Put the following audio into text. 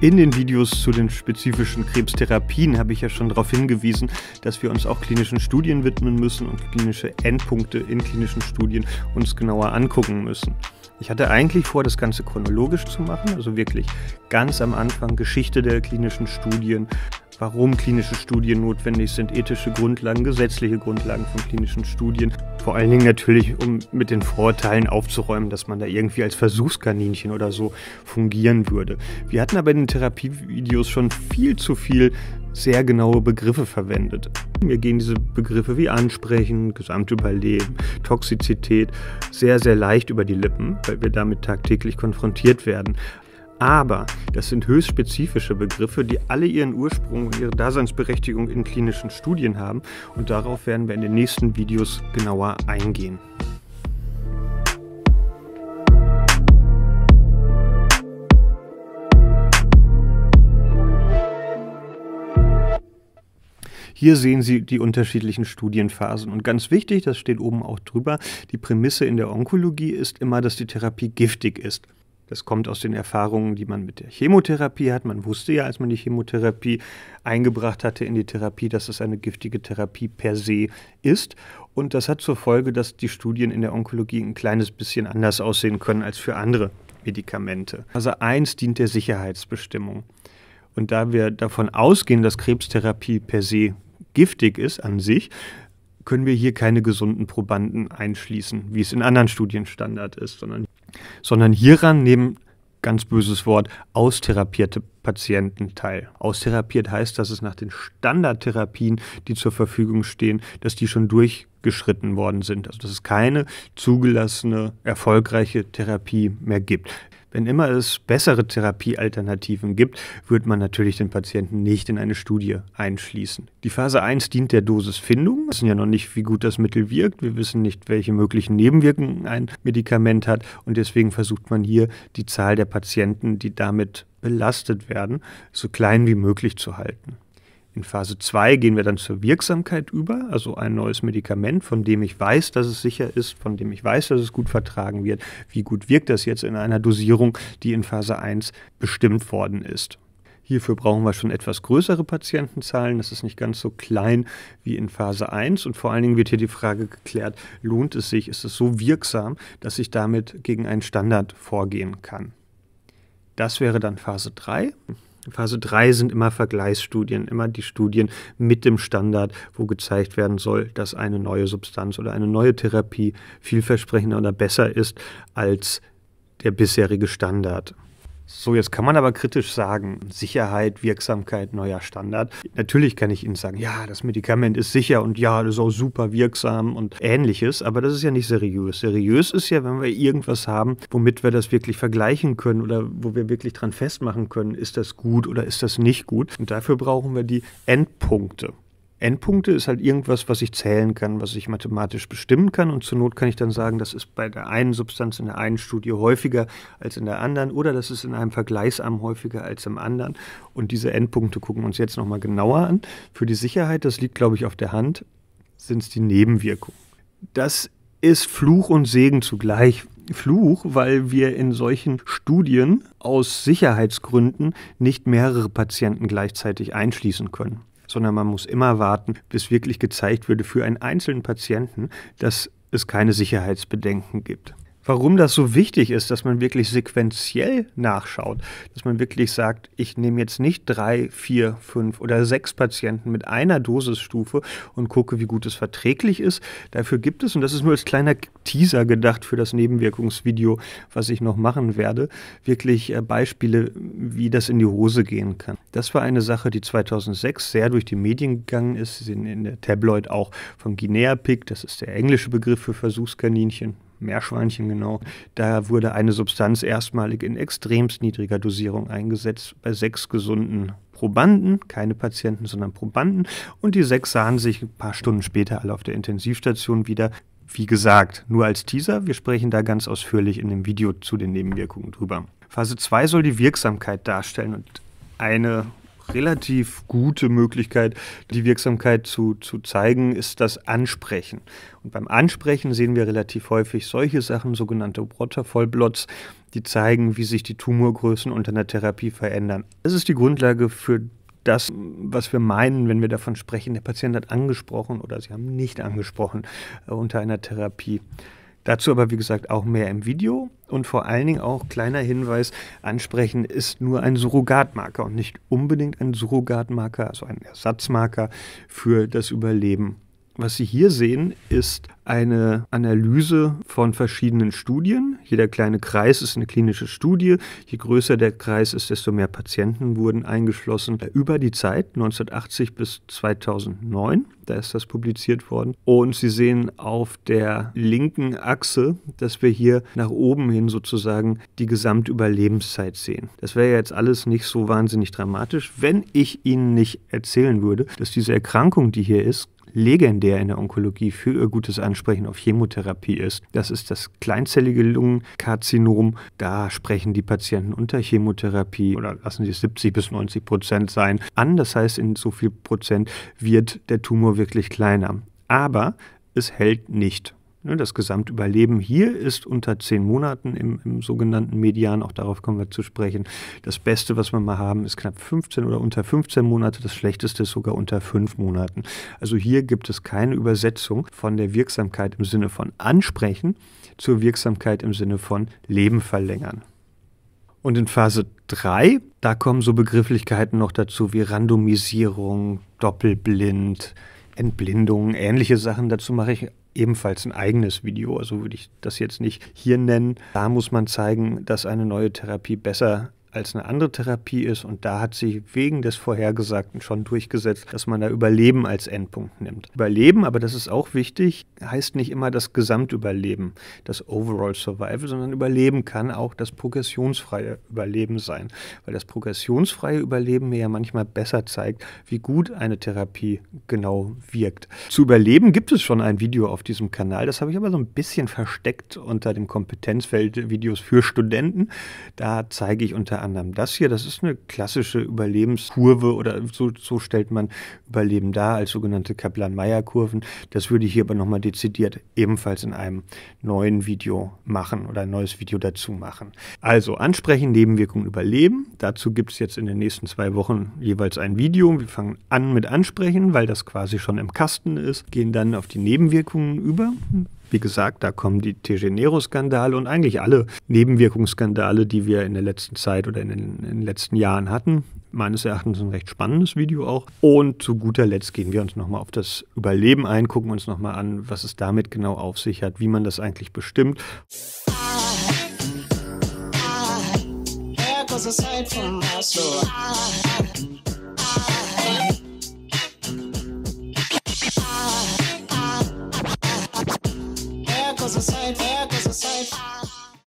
In den Videos zu den spezifischen Krebstherapien habe ich ja schon darauf hingewiesen, dass wir uns auch klinischen Studien widmen müssen und klinische Endpunkte in klinischen Studien uns genauer angucken müssen. Ich hatte eigentlich vor, das Ganze chronologisch zu machen, also wirklich ganz am Anfang Geschichte der klinischen Studien, warum klinische Studien notwendig sind, ethische Grundlagen, gesetzliche Grundlagen von klinischen Studien. Vor allen Dingen natürlich, um mit den Vorteilen aufzuräumen, dass man da irgendwie als Versuchskaninchen oder so fungieren würde. Wir hatten aber in den Therapievideos schon viel zu viel sehr genaue Begriffe verwendet. Mir gehen diese Begriffe wie Ansprechen, Gesamtüberleben, Toxizität sehr, sehr leicht über die Lippen, weil wir damit tagtäglich konfrontiert werden. Aber das sind höchst spezifische Begriffe, die alle ihren Ursprung und ihre Daseinsberechtigung in klinischen Studien haben und darauf werden wir in den nächsten Videos genauer eingehen. Hier sehen Sie die unterschiedlichen Studienphasen. Und ganz wichtig, das steht oben auch drüber, die Prämisse in der Onkologie ist immer, dass die Therapie giftig ist. Das kommt aus den Erfahrungen, die man mit der Chemotherapie hat. Man wusste ja, als man die Chemotherapie eingebracht hatte in die Therapie, dass es eine giftige Therapie per se ist. Und das hat zur Folge, dass die Studien in der Onkologie ein kleines bisschen anders aussehen können als für andere Medikamente. Also eins dient der Sicherheitsbestimmung. Und da wir davon ausgehen, dass Krebstherapie per se giftig ist an sich, können wir hier keine gesunden Probanden einschließen, wie es in anderen Studien Standard ist, sondern sondern hieran nehmen ganz böses Wort, austherapierte Patienten teil. Austherapiert heißt, dass es nach den Standardtherapien, die zur Verfügung stehen, dass die schon durchgeschritten worden sind. Also dass es keine zugelassene, erfolgreiche Therapie mehr gibt. Wenn immer es bessere Therapiealternativen gibt, wird man natürlich den Patienten nicht in eine Studie einschließen. Die Phase 1 dient der Dosisfindung. Wir wissen ja noch nicht, wie gut das Mittel wirkt. Wir wissen nicht, welche möglichen Nebenwirkungen ein Medikament hat. Und deswegen versucht man hier die Zahl der Patienten, die damit belastet werden, so klein wie möglich zu halten. In Phase 2 gehen wir dann zur Wirksamkeit über, also ein neues Medikament, von dem ich weiß, dass es sicher ist, von dem ich weiß, dass es gut vertragen wird. Wie gut wirkt das jetzt in einer Dosierung, die in Phase 1 bestimmt worden ist? Hierfür brauchen wir schon etwas größere Patientenzahlen. Das ist nicht ganz so klein wie in Phase 1. Und vor allen Dingen wird hier die Frage geklärt, lohnt es sich, ist es so wirksam, dass ich damit gegen einen Standard vorgehen kann. Das wäre dann Phase 3. Phase 3 sind immer Vergleichsstudien, immer die Studien mit dem Standard, wo gezeigt werden soll, dass eine neue Substanz oder eine neue Therapie vielversprechender oder besser ist als der bisherige Standard. So, jetzt kann man aber kritisch sagen, Sicherheit, Wirksamkeit, neuer Standard. Natürlich kann ich Ihnen sagen, ja, das Medikament ist sicher und ja, das ist auch super wirksam und ähnliches, aber das ist ja nicht seriös. Seriös ist ja, wenn wir irgendwas haben, womit wir das wirklich vergleichen können oder wo wir wirklich dran festmachen können, ist das gut oder ist das nicht gut. Und dafür brauchen wir die Endpunkte. Endpunkte ist halt irgendwas, was ich zählen kann, was ich mathematisch bestimmen kann. Und zur Not kann ich dann sagen, das ist bei der einen Substanz in der einen Studie häufiger als in der anderen oder das ist in einem Vergleichsarm häufiger als im anderen. Und diese Endpunkte gucken wir uns jetzt nochmal genauer an. Für die Sicherheit, das liegt, glaube ich, auf der Hand, sind es die Nebenwirkungen. Das ist Fluch und Segen zugleich. Fluch, weil wir in solchen Studien aus Sicherheitsgründen nicht mehrere Patienten gleichzeitig einschließen können sondern man muss immer warten, bis wirklich gezeigt würde für einen einzelnen Patienten, dass es keine Sicherheitsbedenken gibt warum das so wichtig ist, dass man wirklich sequenziell nachschaut, dass man wirklich sagt, ich nehme jetzt nicht drei, vier, fünf oder sechs Patienten mit einer Dosisstufe und gucke, wie gut es verträglich ist. Dafür gibt es, und das ist nur als kleiner Teaser gedacht für das Nebenwirkungsvideo, was ich noch machen werde, wirklich äh, Beispiele, wie das in die Hose gehen kann. Das war eine Sache, die 2006 sehr durch die Medien gegangen ist. Sie sind in der Tabloid auch von Guinea-Pig, das ist der englische Begriff für Versuchskaninchen, Meerschweinchen genau, da wurde eine Substanz erstmalig in extremst niedriger Dosierung eingesetzt bei sechs gesunden Probanden, keine Patienten, sondern Probanden. Und die sechs sahen sich ein paar Stunden später alle auf der Intensivstation wieder. Wie gesagt, nur als Teaser, wir sprechen da ganz ausführlich in dem Video zu den Nebenwirkungen drüber. Phase 2 soll die Wirksamkeit darstellen und eine relativ gute Möglichkeit, die Wirksamkeit zu, zu zeigen, ist das Ansprechen. Und beim Ansprechen sehen wir relativ häufig solche Sachen, sogenannte Waterfall-Blots, die zeigen, wie sich die Tumorgrößen unter einer Therapie verändern. Es ist die Grundlage für das, was wir meinen, wenn wir davon sprechen, der Patient hat angesprochen oder sie haben nicht angesprochen äh, unter einer Therapie. Dazu aber, wie gesagt, auch mehr im Video und vor allen Dingen auch kleiner Hinweis, ansprechen ist nur ein Surrogatmarker und nicht unbedingt ein Surrogatmarker, also ein Ersatzmarker für das Überleben was Sie hier sehen, ist eine Analyse von verschiedenen Studien. Jeder kleine Kreis ist eine klinische Studie. Je größer der Kreis ist, desto mehr Patienten wurden eingeschlossen über die Zeit 1980 bis 2009. Da ist das publiziert worden. Und Sie sehen auf der linken Achse, dass wir hier nach oben hin sozusagen die Gesamtüberlebenszeit sehen. Das wäre jetzt alles nicht so wahnsinnig dramatisch, wenn ich Ihnen nicht erzählen würde, dass diese Erkrankung, die hier ist, legendär in der Onkologie für ihr gutes Ansprechen auf Chemotherapie ist. Das ist das kleinzellige Lungenkarzinom. Da sprechen die Patienten unter Chemotherapie oder lassen sie es 70 bis 90 Prozent sein an. Das heißt, in so viel Prozent wird der Tumor wirklich kleiner. Aber es hält nicht. Ne, das Gesamtüberleben hier ist unter zehn Monaten im, im, sogenannten Median, auch darauf kommen wir zu sprechen. Das Beste, was wir mal haben, ist knapp 15 oder unter 15 Monate. Das Schlechteste ist sogar unter fünf Monaten. Also hier gibt es keine Übersetzung von der Wirksamkeit im Sinne von Ansprechen zur Wirksamkeit im Sinne von Leben verlängern. Und in Phase 3, da kommen so Begrifflichkeiten noch dazu wie Randomisierung, Doppelblind, Entblindung, ähnliche Sachen. Dazu mache ich ebenfalls ein eigenes Video, also würde ich das jetzt nicht hier nennen. Da muss man zeigen, dass eine neue Therapie besser als eine andere Therapie ist. Und da hat sich wegen des Vorhergesagten schon durchgesetzt, dass man da Überleben als Endpunkt nimmt. Überleben, aber das ist auch wichtig, heißt nicht immer das Gesamtüberleben, das Overall Survival, sondern Überleben kann auch das progressionsfreie Überleben sein. Weil das progressionsfreie Überleben mir ja manchmal besser zeigt, wie gut eine Therapie genau wirkt. Zu Überleben gibt es schon ein Video auf diesem Kanal. Das habe ich aber so ein bisschen versteckt unter dem Kompetenzfeld Videos für Studenten. Da zeige ich unter anderem, anderem das hier. Das ist eine klassische Überlebenskurve oder so, so stellt man Überleben dar als sogenannte Kaplan-Meier-Kurven. Das würde ich hier aber nochmal dezidiert ebenfalls in einem neuen Video machen oder ein neues Video dazu machen. Also ansprechen, Nebenwirkungen überleben. Dazu gibt es jetzt in den nächsten zwei Wochen jeweils ein Video. Wir fangen an mit ansprechen, weil das quasi schon im Kasten ist, gehen dann auf die Nebenwirkungen über wie gesagt, da kommen die Tegenero-Skandale und eigentlich alle Nebenwirkungsskandale, die wir in der letzten Zeit oder in den, in den letzten Jahren hatten. Meines Erachtens ein recht spannendes Video auch. Und zu guter Letzt gehen wir uns nochmal auf das Überleben ein, gucken uns nochmal an, was es damit genau auf sich hat, wie man das eigentlich bestimmt. I, I,